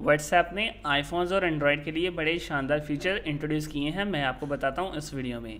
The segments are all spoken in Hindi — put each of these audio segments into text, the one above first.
व्हाट्सएप ने आईफोन्स और एंड्रॉयड के लिए बड़े शानदार फीचर इंट्रोड्यूस किए हैं मैं आपको बताता हूँ इस वीडियो में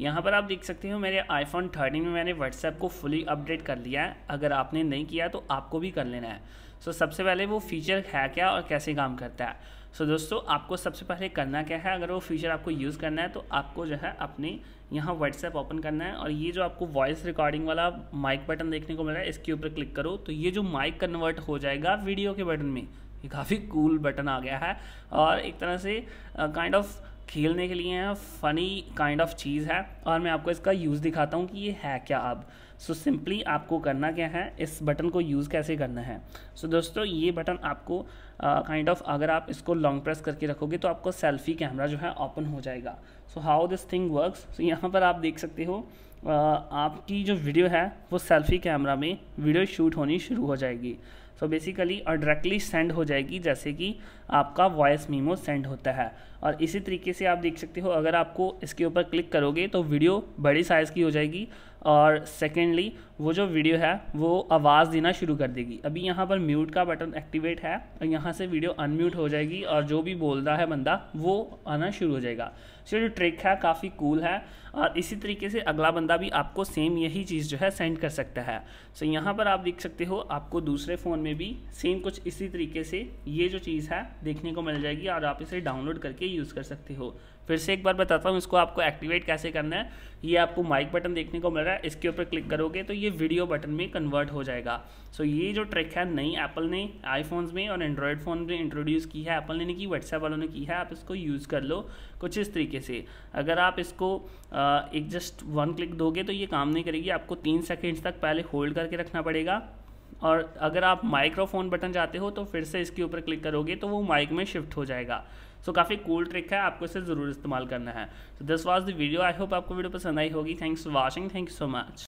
यहाँ पर आप देख सकते हो मेरे आईफोन थर्टीन में मैंने व्हाट्सएप को फुली अपडेट कर लिया है अगर आपने नहीं किया तो आपको भी कर लेना है सो so, सबसे पहले वो फीचर है क्या और कैसे काम करता है सो so, दोस्तों आपको सबसे पहले करना क्या है अगर वो फीचर आपको यूज़ करना है तो आपको जो है अपने यहाँ व्हाट्सएप ओपन करना है और ये जो आपको वॉइस रिकॉर्डिंग वाला माइक बटन देखने को मिल रहा है इसके ऊपर क्लिक करो तो ये जो माइक कन्वर्ट हो जाएगा वीडियो के बटन में ये काफ़ी कूल बटन आ गया है और एक तरह से काइंड ऑफ खेलने के लिए फ़नी काइंड ऑफ चीज़ है और मैं आपको इसका यूज़ दिखाता हूँ कि ये है क्या अब सो सिंपली आपको करना क्या है इस बटन को यूज़ कैसे करना है सो so, दोस्तों ये बटन आपको kind uh, of kind of, अगर आप इसको लॉन्ग प्रेस करके रखोगे तो आपको सेल्फी कैमरा जो है ओपन हो जाएगा so how this thing works so यहाँ पर आप देख सकते हो आपकी जो वीडियो है वो सेल्फी कैमरा में वीडियो शूट होनी शुरू हो जाएगी सो बेसिकली और डायरेक्टली सेंड हो जाएगी जैसे कि आपका वॉइस मीमो सेंड होता है और इसी तरीके से आप देख सकते हो अगर आपको इसके ऊपर क्लिक करोगे तो वीडियो बड़ी साइज़ की हो जाएगी और सेकेंडली वो जो वीडियो है वो आवाज़ देना शुरू कर देगी अभी यहाँ पर म्यूट का बटन एक्टिवेट है और यहाँ से वीडियो अनम्यूट हो जाएगी और जो भी बोल रहा है बंदा वो आना शुरू हो जाएगा सो जो ट्रिक है काफ़ी कूल है और इसी तरीके से अगला बंदा भी आपको सेम यही चीज़ जो है सेंड कर सकता है सो यहाँ पर आप देख सकते हो आपको दूसरे फ़ोन में भी सेम कुछ इसी तरीके से ये जो चीज़ है देखने को मिल जाएगी और आप इसे डाउनलोड करके यूज़ कर सकते हो फिर से एक बार बताता हूँ इसको आपको एक्टिवेट कैसे करना है ये आपको माइक बटन देखने को मिल रहा है इसके ऊपर क्लिक करोगे तो ये वीडियो बटन में कन्वर्ट हो जाएगा सो ये जो ट्रिक है नई एप्पल ने आईफोन्स में और एंड्रॉयड फ़ोन में इंट्रोड्यूस की है एप्पल ने नहीं की व्हाट्सएप वालों ने की है आप इसको यूज़ कर लो कुछ इस तरीके से अगर आप इसको आ, एक जस्ट वन क्लिक दोगे तो ये काम नहीं करेगी आपको तीन सेकेंड्स तक पहले होल्ड करके रखना पड़ेगा और अगर आप माइक्रोफोन बटन चाहते हो तो फिर से इसके ऊपर क्लिक करोगे तो वो माइक में शिफ्ट हो जाएगा सो so, काफ़ी कूल ट्रिक है आपको इसे ज़रूर इस्तेमाल करना है so this was the video I hope आपको वीडियो पसंद आई होगी thanks for watching thank you so much